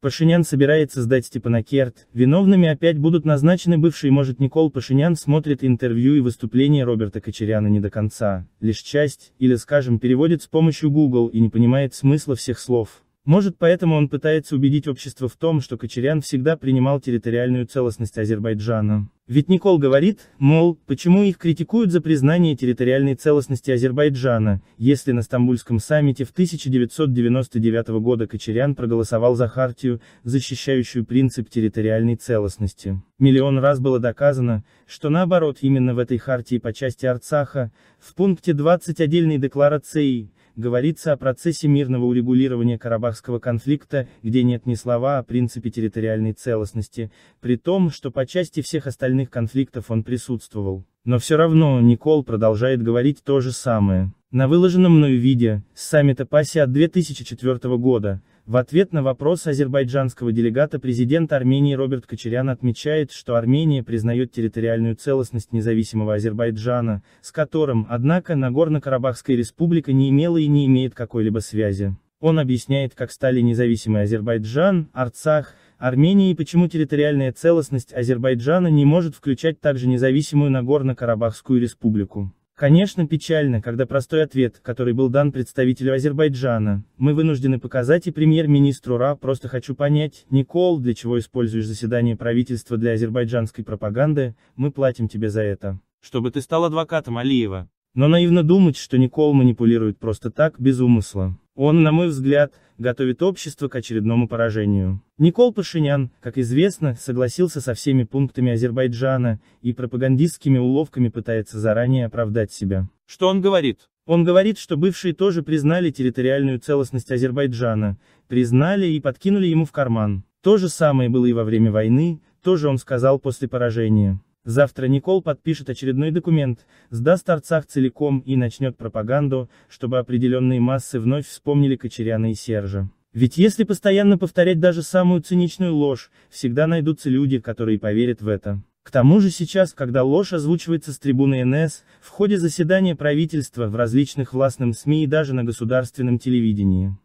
Пашинян собирается сдать Степанакерт, виновными опять будут назначены бывшие может Никол Пашинян смотрит интервью и выступление Роберта Кочеряна не до конца, лишь часть, или скажем переводит с помощью Google и не понимает смысла всех слов. Может поэтому он пытается убедить общество в том, что Кочерян всегда принимал территориальную целостность Азербайджана. Ведь Никол говорит, мол, почему их критикуют за признание территориальной целостности Азербайджана, если на Стамбульском саммите в 1999 года Кочерян проголосовал за хартию, защищающую принцип территориальной целостности. Миллион раз было доказано, что наоборот именно в этой хартии по части Арцаха, в пункте 20 отдельной декларации, говорится о процессе мирного урегулирования Карабахского конфликта, где нет ни слова о принципе территориальной целостности, при том, что по части всех остальных конфликтов он присутствовал. Но все равно Никол продолжает говорить то же самое. На выложенном мною видео, с саммита ПАСИАД 2004 года, в ответ на вопрос азербайджанского делегата президент Армении Роберт Кочерян отмечает, что Армения признает территориальную целостность независимого Азербайджана, с которым, однако, Нагорно-Карабахская республика не имела и не имеет какой-либо связи. Он объясняет, как стали независимый Азербайджан, Арцах, Армения и почему территориальная целостность Азербайджана не может включать также независимую Нагорно-Карабахскую республику. Конечно, печально, когда простой ответ, который был дан представителю Азербайджана, мы вынуждены показать и премьер-министру РА, просто хочу понять, Никол, для чего используешь заседание правительства для азербайджанской пропаганды, мы платим тебе за это. Чтобы ты стал адвокатом Алиева. Но наивно думать, что Никол манипулирует просто так, без умысла. Он, на мой взгляд, готовит общество к очередному поражению. Никол Пашинян, как известно, согласился со всеми пунктами Азербайджана и пропагандистскими уловками пытается заранее оправдать себя. Что он говорит? Он говорит, что бывшие тоже признали территориальную целостность Азербайджана, признали и подкинули ему в карман. То же самое было и во время войны, тоже он сказал после поражения. Завтра Никол подпишет очередной документ, сдаст Арцах целиком и начнет пропаганду, чтобы определенные массы вновь вспомнили Кочеряна и Сержа. Ведь если постоянно повторять даже самую циничную ложь, всегда найдутся люди, которые поверят в это. К тому же сейчас, когда ложь озвучивается с трибуны НС, в ходе заседания правительства в различных властным СМИ и даже на государственном телевидении.